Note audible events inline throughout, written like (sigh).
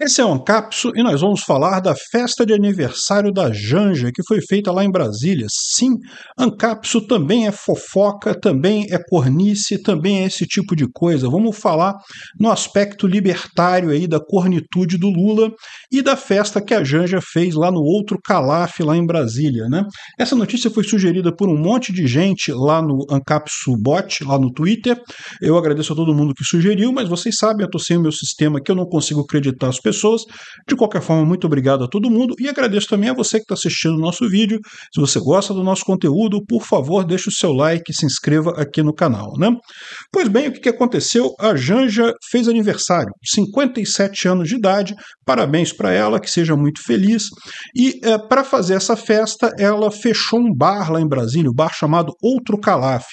Esse é o Ancapsu e nós vamos falar da festa de aniversário da Janja, que foi feita lá em Brasília. Sim, Ancapso também é fofoca, também é cornice, também é esse tipo de coisa. Vamos falar no aspecto libertário aí da cornitude do Lula e da festa que a Janja fez lá no outro Calaf lá em Brasília, né? Essa notícia foi sugerida por um monte de gente lá no Ancapso Bot, lá no Twitter. Eu agradeço a todo mundo que sugeriu, mas vocês sabem, eu tô sem o meu sistema que eu não consigo acreditar pessoas. De qualquer forma, muito obrigado a todo mundo e agradeço também a você que está assistindo o nosso vídeo. Se você gosta do nosso conteúdo, por favor, deixe o seu like e se inscreva aqui no canal. Né? Pois bem, o que aconteceu? A Janja fez aniversário, 57 anos de idade. Parabéns para ela, que seja muito feliz. E é, eh, para fazer essa festa, ela fechou um bar lá em Brasília, o um bar chamado Outro Calaf.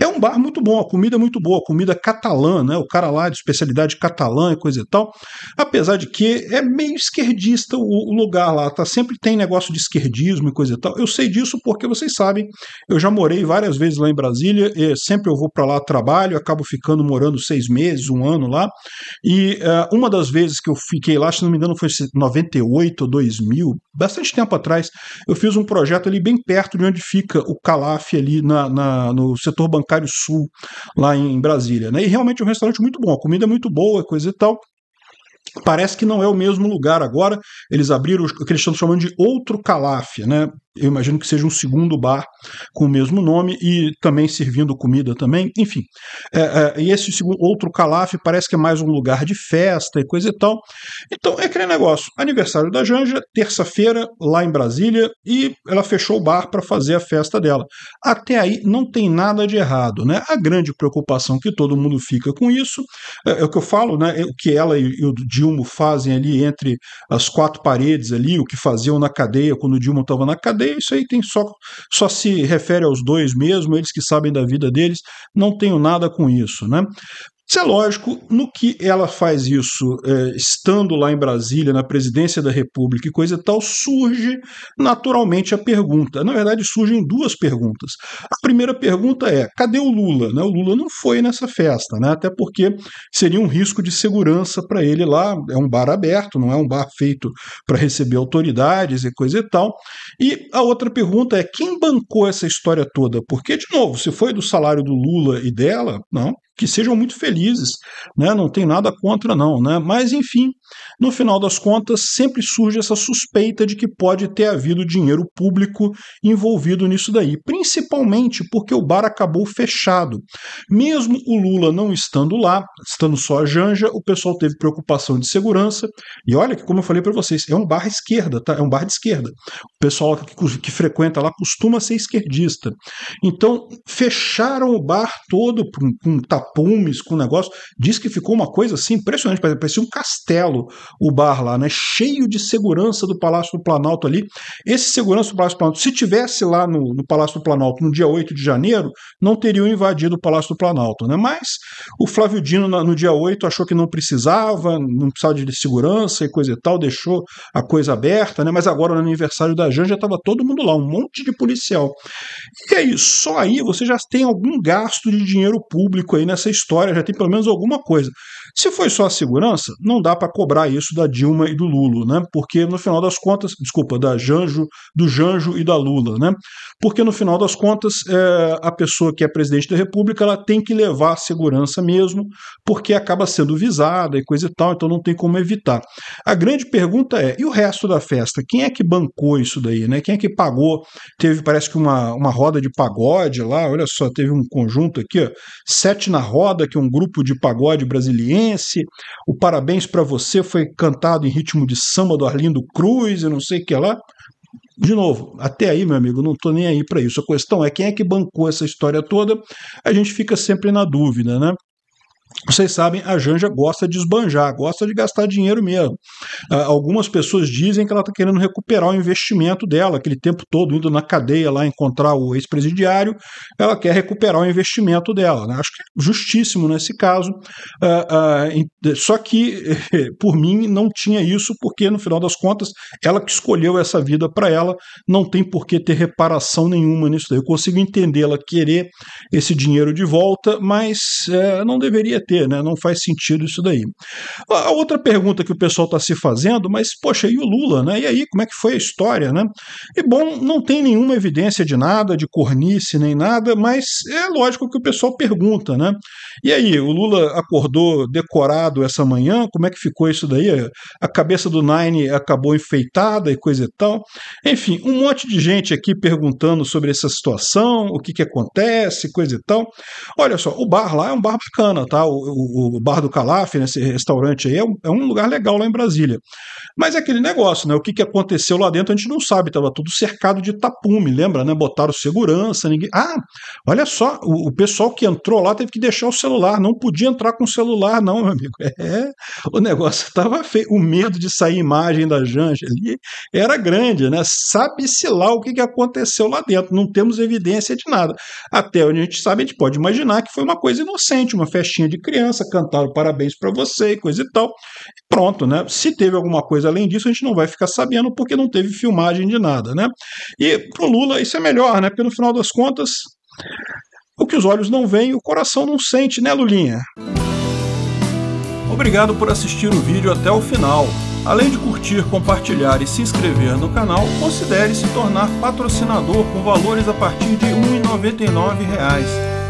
É um bar muito bom, a comida é muito boa, a comida catalã, né? O cara lá de especialidade catalã e coisa e tal. Apesar de porque que é meio esquerdista o, o lugar lá, tá? Sempre tem negócio de esquerdismo e coisa e tal. Eu sei disso porque vocês sabem, eu já morei várias vezes lá em Brasília, sempre eu vou para lá trabalho, acabo ficando morando seis meses, um ano lá. E uh, uma das vezes que eu fiquei lá, se não me engano, foi 98 ou 2000, bastante tempo atrás, eu fiz um projeto ali bem perto de onde fica o Calaf ali na, na no setor bancário sul, lá em Brasília. Né? E realmente é um restaurante muito bom, a comida é muito boa, coisa e tal. Parece que não é o mesmo lugar agora. Eles abriram o que eles estão chamando de outro Calafia, né? eu imagino que seja um segundo bar com o mesmo nome e também servindo comida também, enfim. É, é, e esse segundo, outro calaf parece que é mais um lugar de festa e coisa e tal. Então é aquele negócio, aniversário da Janja, terça-feira lá em Brasília e ela fechou o bar para fazer a festa dela. Até aí não tem nada de errado, né? A grande preocupação que todo mundo fica com isso é, é o que eu falo, né? É o que ela e, e o Dilma fazem ali entre as quatro paredes ali, o que faziam na cadeia quando o Dilma estava na cadeia isso aí tem só, só se refere aos dois mesmo, eles que sabem da vida deles, não tenho nada com isso, né? Isso é lógico, no que ela faz isso, é, estando lá em Brasília, na presidência da República e coisa tal, surge naturalmente a pergunta. Na verdade, surgem duas perguntas. A primeira pergunta é: cadê o Lula? Né? O Lula não foi nessa festa, né? até porque seria um risco de segurança para ele lá. É um bar aberto, não é um bar feito para receber autoridades e coisa e tal. E a outra pergunta é: quem bancou essa história toda? Porque, de novo, se foi do salário do Lula e dela, não, que sejam muito felizes, né? não tem nada contra não, né? mas enfim, no final das contas sempre surge essa suspeita de que pode ter havido dinheiro público envolvido nisso daí, principalmente porque o bar acabou fechado. Mesmo o Lula não estando lá, estando só a Janja, o pessoal teve preocupação de segurança, e olha que como eu falei para vocês, é um bar esquerda, tá? é um bar de esquerda. O pessoal que, que frequenta lá costuma ser esquerdista. Então fecharam o bar todo com um tapumes com o negócio. Diz que ficou uma coisa assim impressionante, parecia um castelo o bar lá, né? Cheio de segurança do Palácio do Planalto ali. Esse segurança do Palácio do Planalto, se tivesse lá no, no Palácio do Planalto no dia 8 de janeiro, não teriam invadido o Palácio do Planalto, né? Mas o Flávio Dino no dia 8 achou que não precisava, não precisava de segurança e coisa e tal, deixou a coisa aberta, né? Mas agora no aniversário da Janja estava todo mundo lá, um monte de policial. E é isso, só aí você já tem algum gasto de dinheiro público aí né essa história, já tem pelo menos alguma coisa. Se foi só a segurança, não dá para cobrar isso da Dilma e do Lula, né? Porque no final das contas, desculpa, da Janjo, do Janjo e da Lula, né? Porque no final das contas, é, a pessoa que é presidente da República, ela tem que levar a segurança mesmo, porque acaba sendo visada e coisa e tal, então não tem como evitar. A grande pergunta é, e o resto da festa? Quem é que bancou isso daí, né? Quem é que pagou? Teve, parece que uma, uma roda de pagode lá, olha só, teve um conjunto aqui, ó, sete na roda, que é um grupo de pagode brasiliense. O Parabéns para Você foi cantado em ritmo de samba do Arlindo Cruz e não sei o que lá. De novo, até aí, meu amigo, não estou nem aí para isso. A questão é quem é que bancou essa história toda, a gente fica sempre na dúvida, né? Vocês sabem, a Janja gosta de esbanjar, gosta de gastar dinheiro mesmo. Ah, algumas pessoas dizem que ela está querendo recuperar o investimento dela, aquele tempo todo indo na cadeia lá encontrar o ex-presidiário, ela quer recuperar o investimento dela. Né? Acho que é justíssimo nesse caso. Ah, ah, só que, (laughs) por mim, não tinha isso, porque no final das contas, ela que escolheu essa vida para ela, não tem por que ter reparação nenhuma nisso daí. Eu consigo entender ela querer esse dinheiro de volta, mas eh, não deveria PT, né? Não faz sentido isso daí. A outra pergunta que o pessoal está se fazendo, mas poxa, e o Lula, né? E aí, como é que foi a história, né? E bom, não tem nenhuma evidência de nada, de cornice nem nada, mas é lógico que o pessoal pergunta, né? E aí, o Lula acordou decorado essa manhã, como é que ficou isso daí? A cabeça do Nine acabou enfeitada e coisa e tal. Enfim, um monte de gente aqui perguntando sobre essa situação, o que que acontece, coisa e tal. Olha só, o bar lá é um bar bacana, tá? o, o Bar do Calaf, né esse restaurante aí, é um, é um, lugar legal lá em Brasília. Mas é aquele negócio, né? O que, que aconteceu lá dentro a gente não sabe, estava tudo cercado de tapume, lembra, né? Botaram segurança, ninguém. Ah, olha só, o, o, pessoal que entrou lá teve que deixar o celular, não podia entrar com o celular, não, meu amigo. (laughs) É, o negócio estava feio. O medo de sair imagem da Janja ali era grande, né? Sabe-se lá o que, que aconteceu lá dentro, não temos evidência de nada. Até onde a gente sabe, a gente pode imaginar que foi uma coisa inocente, uma festinha de de criança, cantaram parabéns para você e coisa e tal. E pronto, né? Se teve alguma coisa além disso, a gente não vai ficar sabendo porque não teve filmagem de nada, né? E pro Lula isso é melhor, né? Porque no final das contas, o que os olhos não veem, o coração não sente, né, Lulinha? Obrigado por assistir o vídeo até o final. Além de curtir, compartilhar e se inscrever no canal, considere se tornar patrocinador com valores a partir de R$ 1,99